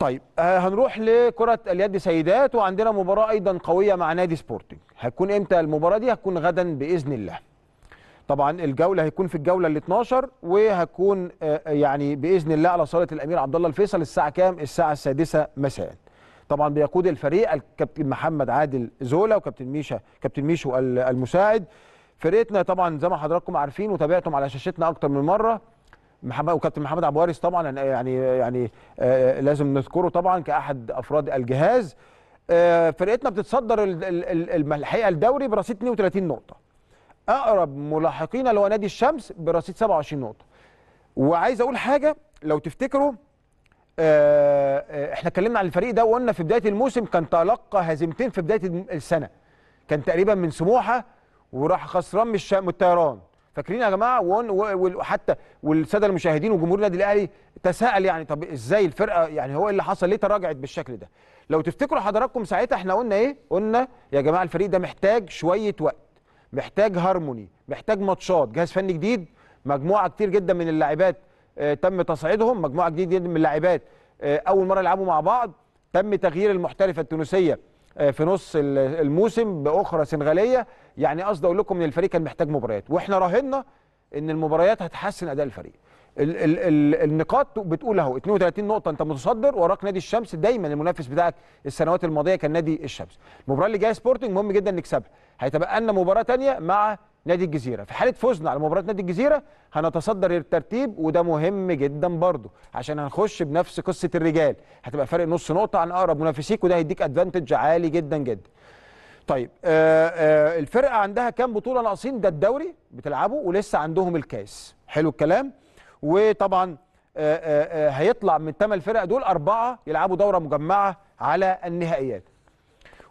طيب آه، هنروح لكرة اليد سيدات وعندنا مباراة أيضا قوية مع نادي سبورتنج هتكون إمتى المباراة دي هتكون غدا بإذن الله طبعا الجولة هيكون في الجولة ال 12 وهتكون آه، آه، يعني بإذن الله على صالة الأمير عبد الله الفيصل الساعة كام الساعة السادسة مساء طبعا بيقود الفريق الكابتن محمد عادل زولا وكابتن ميشا كابتن ميشو المساعد فرقتنا طبعا زي ما حضراتكم عارفين وتابعتم على شاشتنا أكتر من مرة محمد وكابتن محمد عبد الوارث طبعا يعني يعني, يعني، آه، لازم نذكره طبعا كاحد افراد الجهاز آه، فرقتنا بتتصدر الحقيقه الدوري برصيد 32 نقطه اقرب ملاحقينا اللي هو نادي الشمس برصيد 27 نقطه وعايز اقول حاجه لو تفتكروا آه، احنا اتكلمنا عن الفريق ده وقلنا في بدايه الموسم كان تلقى هزيمتين في بدايه السنه كان تقريبا من سموحه وراح خسران من الطيران فاكرين يا جماعه وحتى والساده المشاهدين وجمهور النادي الاهلي تساءل يعني طب ازاي الفرقه يعني هو ايه اللي حصل ليه تراجعت بالشكل ده لو تفتكروا حضراتكم ساعتها احنا قلنا ايه قلنا يا جماعه الفريق ده محتاج شويه وقت محتاج هارموني محتاج ماتشات جهاز فني جديد مجموعه كتير جدا من اللاعبات آه، تم تصعيدهم مجموعه جديده جدا من اللاعبات آه، اول مره يلعبوا مع بعض تم تغيير المحترفه التونسيه آه، في نص الموسم باخرى سنغاليه يعني قصدي اقول لكم ان الفريق كان محتاج مباريات واحنا راهنا ان المباريات هتحسن اداء الفريق ال ال ال النقاط بتقول اهو 32 نقطه انت متصدر وراك نادي الشمس دايما المنافس بتاعك السنوات الماضيه كان نادي الشمس المباراه اللي جايه سبورتنج مهم جدا نكسبها هيتبقى لنا مباراه ثانيه مع نادي الجزيره في حاله فوزنا على مباراه نادي الجزيره هنتصدر الترتيب وده مهم جدا برضه عشان هنخش بنفس قصه الرجال هتبقى فرق نص نقطه عن اقرب منافسيك وده هيديك ادفانتج عالي جدا جدا طيب آآ آه، آآ آه، الفرقه عندها كام بطوله ناقصين ده الدوري بتلعبه ولسه عندهم الكاس حلو الكلام وطبعا آآ آه، هيطلع من ثمان فرق دول اربعه يلعبوا دوره مجمعه على النهائيات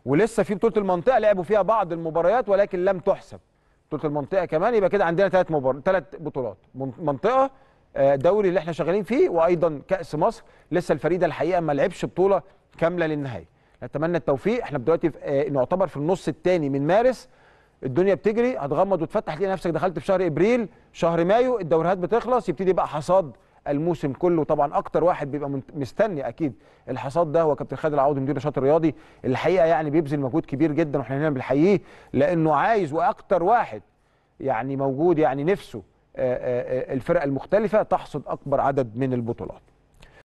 ولسه في بطوله المنطقه لعبوا فيها بعض المباريات ولكن لم تحسب بطوله المنطقه كمان يبقى كده عندنا ثلاث مبار ثلاث بطولات منطقه آه، دوري اللي احنا شغالين فيه وايضا كاس مصر لسه الفريده الحقيقه ما لعبش بطوله كامله للنهايه نتمنى التوفيق احنا دلوقتي آه، نعتبر في النص الثاني من مارس الدنيا بتجري هتغمض وتفتح تلاقي نفسك دخلت في شهر ابريل شهر مايو الدوريات بتخلص يبتدي بقى حصاد الموسم كله طبعا اكتر واحد بيبقى مستني اكيد الحصاد ده هو كابتن خالد العوضي مدير النشاط الرياضي الحقيقه يعني بيبذل مجهود كبير جدا واحنا هنا بنحييه لانه عايز واكتر واحد يعني موجود يعني نفسه الفرق المختلفه تحصد اكبر عدد من البطولات